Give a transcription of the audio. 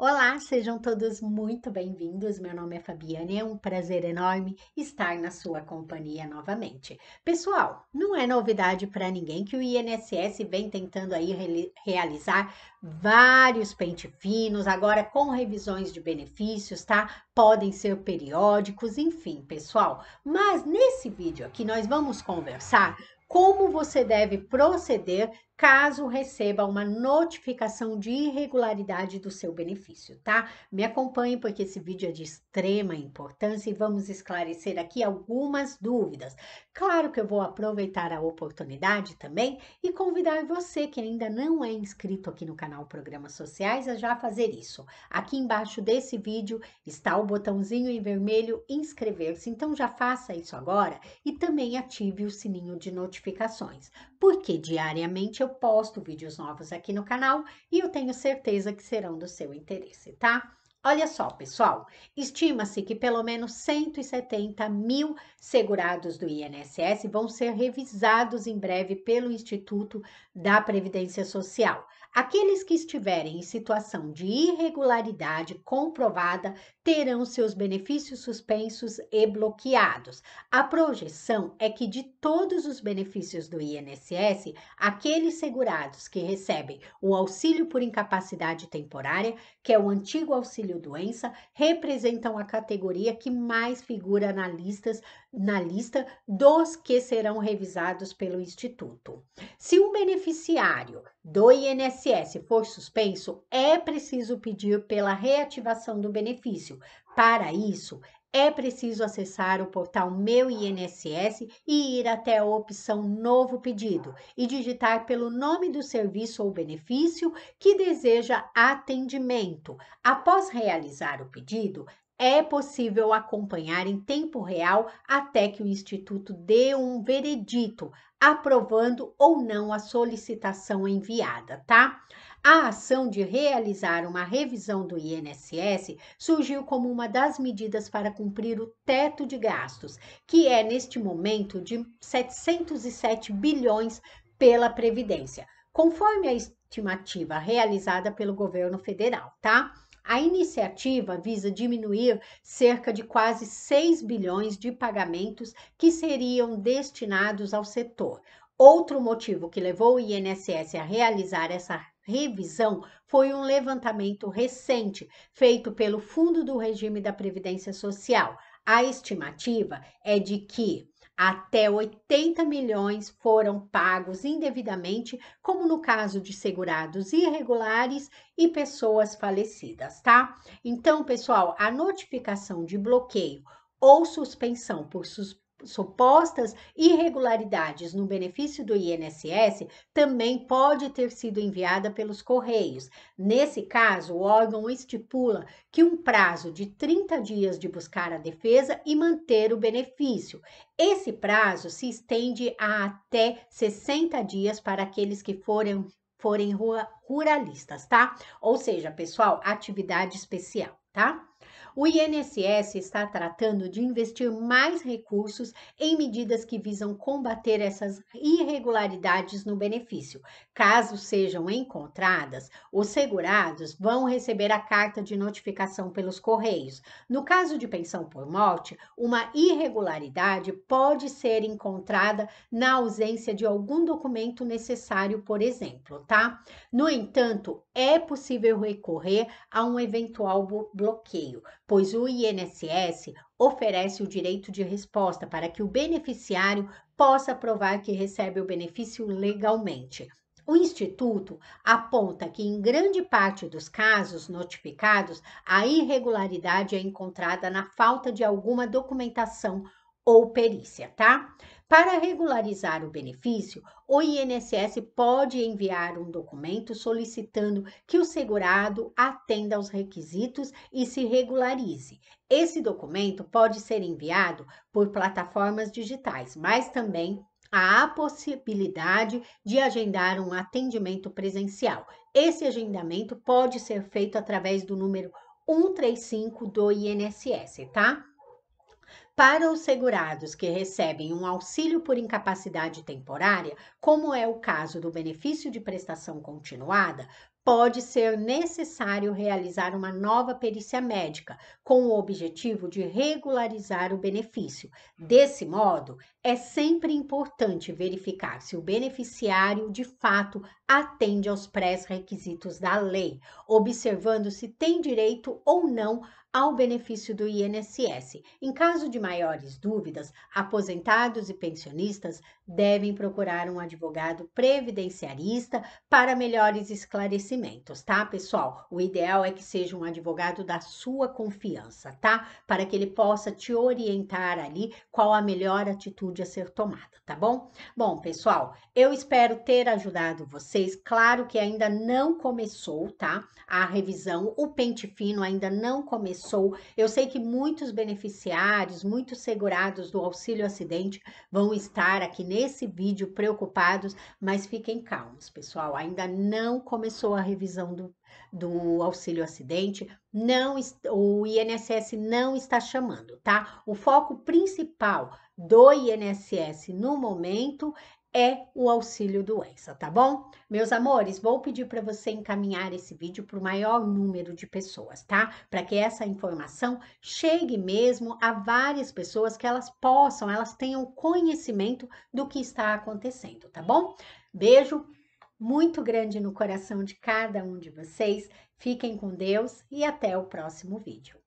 Olá, sejam todos muito bem-vindos. Meu nome é Fabiane, é um prazer enorme estar na sua companhia novamente. Pessoal, não é novidade para ninguém que o INSS vem tentando aí re realizar vários pente finos, agora com revisões de benefícios, tá? Podem ser periódicos, enfim, pessoal. Mas nesse vídeo aqui nós vamos conversar como você deve proceder caso receba uma notificação de irregularidade do seu benefício, tá? Me acompanhe porque esse vídeo é de extrema importância e vamos esclarecer aqui algumas dúvidas. Claro que eu vou aproveitar a oportunidade também e convidar você que ainda não é inscrito aqui no canal Programas Sociais a já fazer isso. Aqui embaixo desse vídeo está o botãozinho em vermelho inscrever-se, então já faça isso agora e também ative o sininho de notificação notificações, porque diariamente eu posto vídeos novos aqui no canal e eu tenho certeza que serão do seu interesse, tá? Olha só, pessoal, estima-se que pelo menos 170 mil segurados do INSS vão ser revisados em breve pelo Instituto da Previdência Social. Aqueles que estiverem em situação de irregularidade comprovada terão seus benefícios suspensos e bloqueados. A projeção é que de todos os benefícios do INSS, aqueles segurados que recebem o auxílio por incapacidade temporária, que é o antigo auxílio doença, representam a categoria que mais figura na listas na lista dos que serão revisados pelo Instituto. Se um beneficiário do INSS for suspenso, é preciso pedir pela reativação do benefício. Para isso, é preciso acessar o portal Meu INSS e ir até a opção Novo Pedido e digitar pelo nome do serviço ou benefício que deseja atendimento. Após realizar o pedido, é possível acompanhar em tempo real até que o Instituto dê um veredito, aprovando ou não a solicitação enviada, tá? A ação de realizar uma revisão do INSS surgiu como uma das medidas para cumprir o teto de gastos, que é neste momento de 707 bilhões pela Previdência, conforme a estimativa realizada pelo governo federal, tá? A iniciativa visa diminuir cerca de quase 6 bilhões de pagamentos que seriam destinados ao setor. Outro motivo que levou o INSS a realizar essa revisão foi um levantamento recente feito pelo Fundo do Regime da Previdência Social. A estimativa é de que até 80 milhões foram pagos indevidamente, como no caso de segurados irregulares e pessoas falecidas, tá? Então, pessoal, a notificação de bloqueio ou suspensão por, sus supostas irregularidades no benefício do INSS também pode ter sido enviada pelos Correios. Nesse caso, o órgão estipula que um prazo de 30 dias de buscar a defesa e manter o benefício. Esse prazo se estende a até 60 dias para aqueles que forem forem ruralistas, tá? Ou seja, pessoal, atividade especial, tá? O INSS está tratando de investir mais recursos em medidas que visam combater essas irregularidades no benefício. Caso sejam encontradas, os segurados vão receber a carta de notificação pelos correios. No caso de pensão por morte, uma irregularidade pode ser encontrada na ausência de algum documento necessário, por exemplo, tá? No entanto, é possível recorrer a um eventual bloqueio pois o INSS oferece o direito de resposta para que o beneficiário possa provar que recebe o benefício legalmente. O Instituto aponta que, em grande parte dos casos notificados, a irregularidade é encontrada na falta de alguma documentação ou perícia, tá? Para regularizar o benefício, o INSS pode enviar um documento solicitando que o segurado atenda aos requisitos e se regularize. Esse documento pode ser enviado por plataformas digitais, mas também há a possibilidade de agendar um atendimento presencial. Esse agendamento pode ser feito através do número 135 do INSS, tá? Para os segurados que recebem um auxílio por incapacidade temporária, como é o caso do benefício de prestação continuada, pode ser necessário realizar uma nova perícia médica, com o objetivo de regularizar o benefício. Desse modo, é sempre importante verificar se o beneficiário de fato atende aos pré-requisitos da lei, observando se tem direito ou não ao benefício do INSS. Em caso de maiores dúvidas, aposentados e pensionistas devem procurar um advogado previdenciarista para melhores esclarecimentos conhecimentos, tá, pessoal? O ideal é que seja um advogado da sua confiança, tá? Para que ele possa te orientar ali qual a melhor atitude a ser tomada, tá bom? Bom, pessoal, eu espero ter ajudado vocês. Claro que ainda não começou, tá? A revisão, o pente fino ainda não começou. Eu sei que muitos beneficiários, muitos segurados do auxílio acidente vão estar aqui nesse vídeo preocupados, mas fiquem calmos, pessoal. Ainda não começou a revisão do, do auxílio acidente, não o INSS não está chamando, tá? O foco principal do INSS no momento é o auxílio doença, tá bom? Meus amores, vou pedir para você encaminhar esse vídeo para o maior número de pessoas, tá? Para que essa informação chegue mesmo a várias pessoas que elas possam, elas tenham conhecimento do que está acontecendo, tá bom? Beijo, muito grande no coração de cada um de vocês. Fiquem com Deus e até o próximo vídeo.